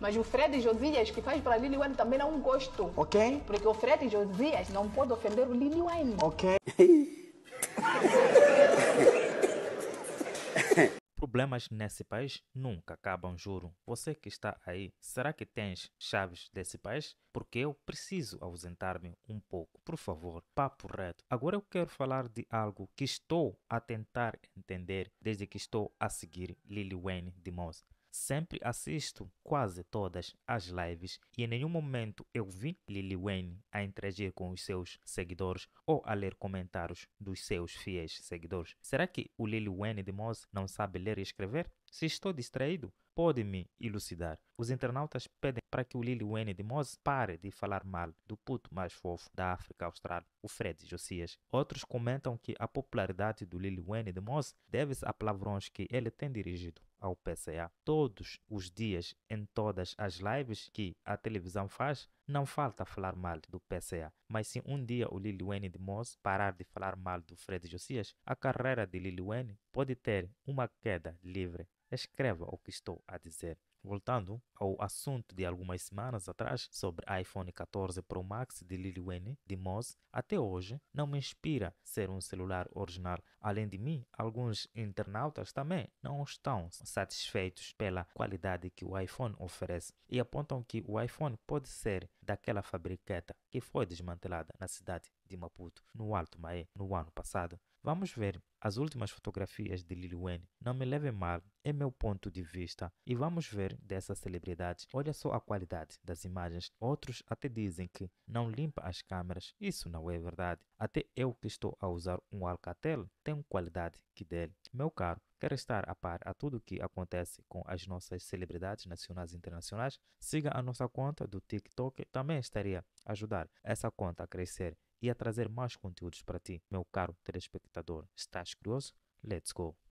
Mas o Fred Josias, que faz para Lily Wayne, também não é gosto. Ok. Porque o Fred Josias não pode ofender o Lily Wayne. Ok. Problemas nesse país nunca acabam, juro. Você que está aí, será que tens chaves desse país? Porque eu preciso ausentar-me um pouco, por favor. Papo reto. Agora eu quero falar de algo que estou a tentar entender desde que estou a seguir Lily Wayne de Moss. Sempre assisto quase todas as lives e em nenhum momento eu vi Lily Wayne a interagir com os seus seguidores ou a ler comentários dos seus fiéis seguidores. Será que o Lily Wayne de Moz não sabe ler e escrever? Se estou distraído, pode me elucidar. Os internautas pedem para que o Lili Wayne de Mose pare de falar mal do puto mais fofo da África Austral, o Fred Josias. Outros comentam que a popularidade do Lili Wayne de Mose deve-se a palavrões que ele tem dirigido ao PCA. Todos os dias, em todas as lives que a televisão faz, não falta falar mal do PCA. Mas se um dia o Lil Wayne de Mose parar de falar mal do Fred Josias, a carreira de Lil Wayne pode ter uma queda livre Escreva o que estou a dizer. Voltando ao assunto de algumas semanas atrás sobre iPhone 14 Pro Max de Liliwane de Moss, até hoje não me inspira ser um celular original. Além de mim, alguns internautas também não estão satisfeitos pela qualidade que o iPhone oferece e apontam que o iPhone pode ser daquela fabriqueta que foi desmantelada na cidade de Maputo, no Alto Maé, no ano passado. Vamos ver as últimas fotografias de Lil Wayne. Não me levem mal, é meu ponto de vista. E vamos ver dessa celebridade. Olha só a qualidade das imagens. Outros até dizem que não limpa as câmeras. Isso não é verdade. Até eu que estou a usar um Alcatel tenho qualidade que dele. Meu caro, Quer estar a par a tudo o que acontece com as nossas celebridades nacionais e internacionais? Siga a nossa conta do TikTok. Também estaria a ajudar essa conta a crescer e a trazer mais conteúdos para ti, meu caro telespectador. Estás curioso? Let's go!